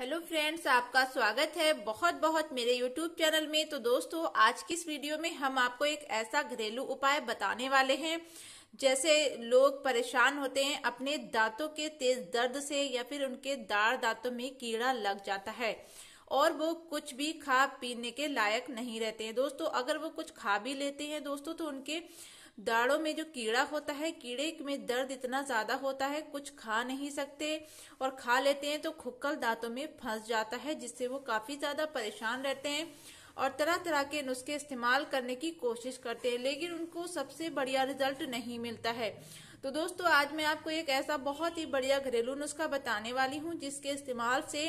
hello friends आपका स्वागत है बहुत बहुत मेरे यूट्यूब चैनल में तो दोस्तों आज की इस वीडियो में हम आपको एक ऐसा घरेलू उपाय बताने वाले हैं जैसे लोग परेशान होते हैं अपने दांतों के तेज दर्द से या फिर उनके दार दांतों में कीड़ा लग जाता है और वो कुछ भी खा पीने के लायक नहीं रहते हैं दोस्तों अगर वो कुछ खा भी लेते हैं दोस्तों तो उनके दाढ़ों में जो कीड़ा होता है कीड़े में दर्द इतना ज्यादा होता है कुछ खा नहीं सकते और खा लेते हैं तो खुक्कल दांतों में फंस जाता है जिससे वो काफी ज्यादा परेशान रहते हैं और तरह तरह के नुस्खे इस्तेमाल करने की कोशिश करते हैं लेकिन उनको सबसे बढ़िया रिजल्ट नहीं मिलता है तो दोस्तों आज मैं आपको एक ऐसा बहुत ही बढ़िया घरेलू नुस्खा बताने वाली हूँ जिसके इस्तेमाल से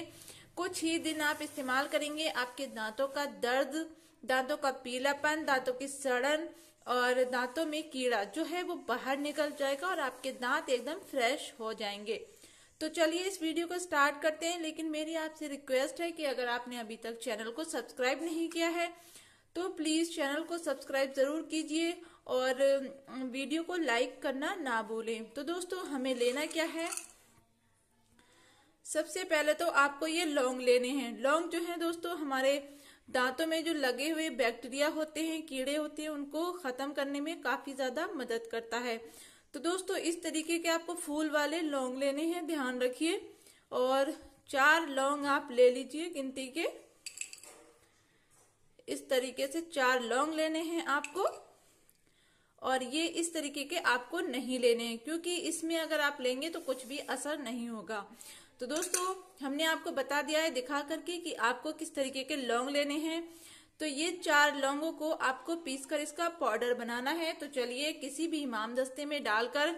कुछ ही दिन आप इस्तेमाल करेंगे आपके दांतों का दर्द दांतों का पीलापन दांतों की सड़न और दांतों में कीड़ा जो है वो बाहर निकल जाएगा और आपके दांत एकदम फ्रेश हो जाएंगे तो चलिए इस वीडियो को स्टार्ट करते हैं लेकिन मेरी आपसे रिक्वेस्ट है कि अगर आपने अभी तक चैनल को सब्सक्राइब नहीं किया है तो प्लीज़ चैनल को सब्सक्राइब ज़रूर कीजिए और वीडियो को लाइक करना ना भूलें तो दोस्तों हमें लेना क्या है सबसे पहले तो आपको ये लौंग लेने हैं लौंग जो है दोस्तों हमारे दांतों में जो लगे हुए बैक्टीरिया होते हैं कीड़े होते हैं उनको खत्म करने में काफी ज्यादा मदद करता है तो दोस्तों इस तरीके के आपको फूल वाले लौंग लेने हैं ध्यान रखिए और चार लौंग आप ले लीजिए गिनती के इस तरीके से चार लौंग लेने हैं आपको और ये इस तरीके के आपको नहीं लेने हैं क्योंकि इसमें अगर आप लेंगे तो कुछ भी असर नहीं होगा तो दोस्तों हमने आपको बता दिया है दिखा करके कि आपको किस तरीके के लौंग लेने हैं तो ये चार लौंगों को आपको पीस कर इसका पाउडर बनाना है तो चलिए किसी भी इमाम दस्ते में डालकर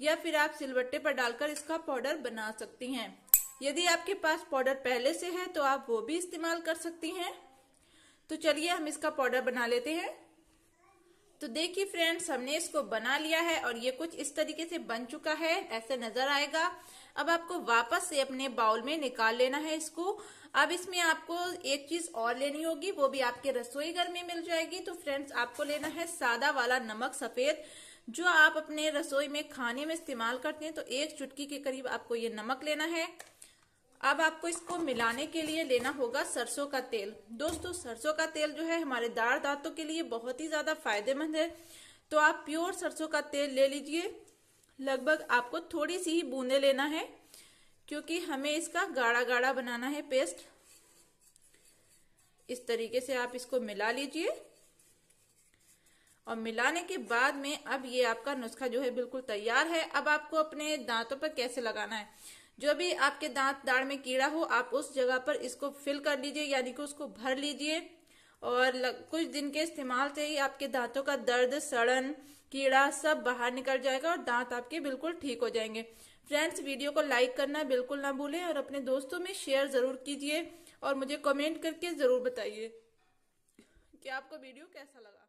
या फिर आप सिलबट्टे पर डालकर इसका पाउडर बना सकती हैं यदि आपके पास पाउडर पहले से है तो आप वो भी इस्तेमाल कर सकती हैं तो चलिए हम इसका पाउडर बना लेते हैं तो देखिए फ्रेंड्स हमने इसको बना लिया है और ये कुछ इस तरीके से बन चुका है ऐसे नजर आएगा अब आपको वापस से अपने बाउल में निकाल लेना है इसको अब इसमें आपको एक चीज और लेनी होगी वो भी आपके रसोई घर में मिल जाएगी तो फ्रेंड्स आपको लेना है सादा वाला नमक सफेद जो आप अपने रसोई में खाने में इस्तेमाल करते हैं तो एक चुटकी के करीब आपको ये नमक लेना है अब आपको इसको मिलाने के लिए लेना होगा सरसों का तेल दोस्तों सरसों का तेल जो है हमारे दार दांतों के लिए बहुत ही ज्यादा फायदेमंद है तो आप प्योर सरसों का तेल ले लीजिए लगभग आपको थोड़ी सी ही बूंदे लेना है क्योंकि हमें इसका गाढ़ा गाढ़ा बनाना है पेस्ट इस तरीके से आप इसको मिला लीजिए और मिलाने के बाद में अब ये आपका नुस्खा जो है बिल्कुल तैयार है अब आपको अपने दांतों पर कैसे लगाना है जो भी आपके दांत दाढ़ में कीड़ा हो आप उस जगह पर इसको फिल कर लीजिए यानी कि उसको भर लीजिए और लग, कुछ दिन के इस्तेमाल से ही आपके दांतों का दर्द सड़न कीड़ा सब बाहर निकल जाएगा और दांत आपके बिल्कुल ठीक हो जाएंगे फ्रेंड्स वीडियो को लाइक करना बिल्कुल ना भूलें और अपने दोस्तों में शेयर ज़रूर कीजिए और मुझे कमेंट करके ज़रूर बताइए कि आपको वीडियो कैसा लगा